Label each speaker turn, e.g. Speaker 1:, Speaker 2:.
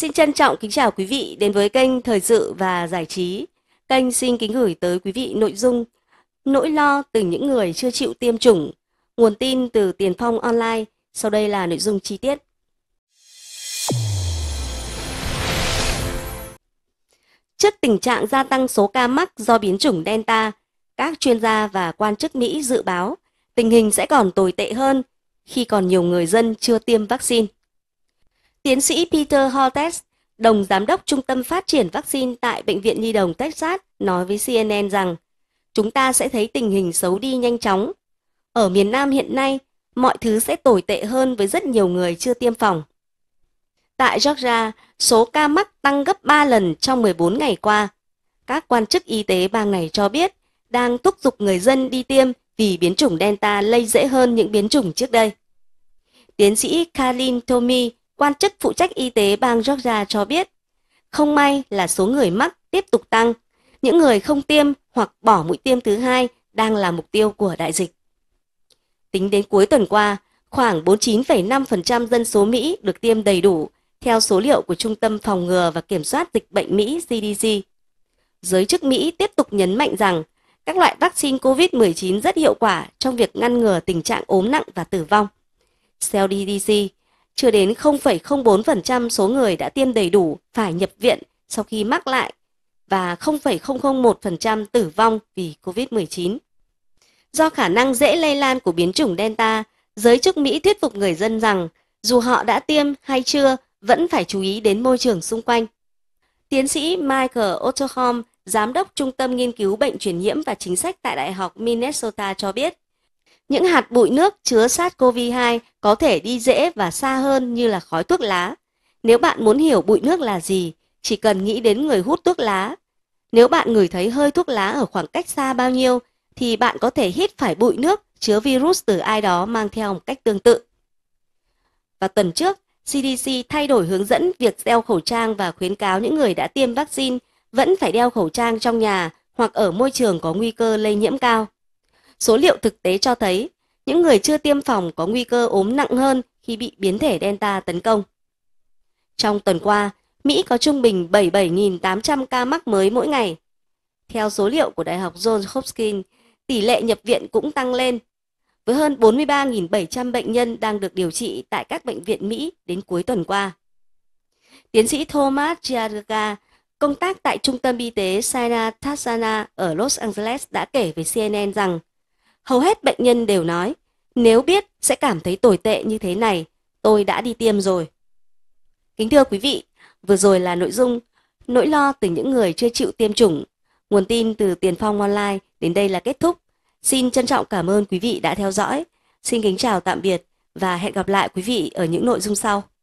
Speaker 1: Xin trân trọng kính chào quý vị đến với kênh Thời sự và Giải trí. Kênh xin kính gửi tới quý vị nội dung Nỗi lo từ những người chưa chịu tiêm chủng, nguồn tin từ Tiền Phong Online. Sau đây là nội dung chi tiết. Trước tình trạng gia tăng số ca mắc do biến chủng Delta, các chuyên gia và quan chức Mỹ dự báo tình hình sẽ còn tồi tệ hơn khi còn nhiều người dân chưa tiêm vaccine. Tiến sĩ Peter Hortes, đồng giám đốc Trung tâm Phát triển Vaccine tại Bệnh viện Nhi đồng Texas, nói với CNN rằng chúng ta sẽ thấy tình hình xấu đi nhanh chóng. Ở miền Nam hiện nay, mọi thứ sẽ tồi tệ hơn với rất nhiều người chưa tiêm phòng. Tại Georgia, số ca mắc tăng gấp 3 lần trong 14 ngày qua. Các quan chức y tế bang này cho biết đang thúc giục người dân đi tiêm vì biến chủng Delta lây dễ hơn những biến chủng trước đây. Tiến sĩ Karin Tomi, quan chức phụ trách y tế bang Georgia cho biết, không may là số người mắc tiếp tục tăng, những người không tiêm hoặc bỏ mũi tiêm thứ hai đang là mục tiêu của đại dịch. Tính đến cuối tuần qua, khoảng 49,5% dân số Mỹ được tiêm đầy đủ, theo số liệu của Trung tâm Phòng ngừa và Kiểm soát Dịch bệnh Mỹ CDC. Giới chức Mỹ tiếp tục nhấn mạnh rằng các loại vaccine COVID-19 rất hiệu quả trong việc ngăn ngừa tình trạng ốm nặng và tử vong. CDC, chưa đến 0,04% số người đã tiêm đầy đủ phải nhập viện sau khi mắc lại và 0,001% tử vong vì COVID-19. Do khả năng dễ lây lan của biến chủng Delta, giới chức Mỹ thuyết phục người dân rằng dù họ đã tiêm hay chưa, vẫn phải chú ý đến môi trường xung quanh. Tiến sĩ Michael Otterholm, Giám đốc Trung tâm Nghiên cứu Bệnh truyền nhiễm và Chính sách tại Đại học Minnesota cho biết, những hạt bụi nước chứa SARS-CoV-2 có thể đi dễ và xa hơn như là khói thuốc lá. Nếu bạn muốn hiểu bụi nước là gì, chỉ cần nghĩ đến người hút thuốc lá. Nếu bạn ngửi thấy hơi thuốc lá ở khoảng cách xa bao nhiêu, thì bạn có thể hít phải bụi nước chứa virus từ ai đó mang theo một cách tương tự. Và tuần trước, CDC thay đổi hướng dẫn việc đeo khẩu trang và khuyến cáo những người đã tiêm vaccine vẫn phải đeo khẩu trang trong nhà hoặc ở môi trường có nguy cơ lây nhiễm cao. Số liệu thực tế cho thấy, những người chưa tiêm phòng có nguy cơ ốm nặng hơn khi bị biến thể Delta tấn công. Trong tuần qua, Mỹ có trung bình 77.800 ca mắc mới mỗi ngày. Theo số liệu của Đại học Johns Hopkins, tỷ lệ nhập viện cũng tăng lên, với hơn 43.700 bệnh nhân đang được điều trị tại các bệnh viện Mỹ đến cuối tuần qua. Tiến sĩ Thomas Giarga, công tác tại Trung tâm Y tế Sina Tassana ở Los Angeles đã kể với CNN rằng Hầu hết bệnh nhân đều nói, nếu biết sẽ cảm thấy tồi tệ như thế này, tôi đã đi tiêm rồi. Kính thưa quý vị, vừa rồi là nội dung nỗi lo từ những người chưa chịu tiêm chủng. Nguồn tin từ Tiền Phong Online đến đây là kết thúc. Xin trân trọng cảm ơn quý vị đã theo dõi. Xin kính chào tạm biệt và hẹn gặp lại quý vị ở những nội dung sau.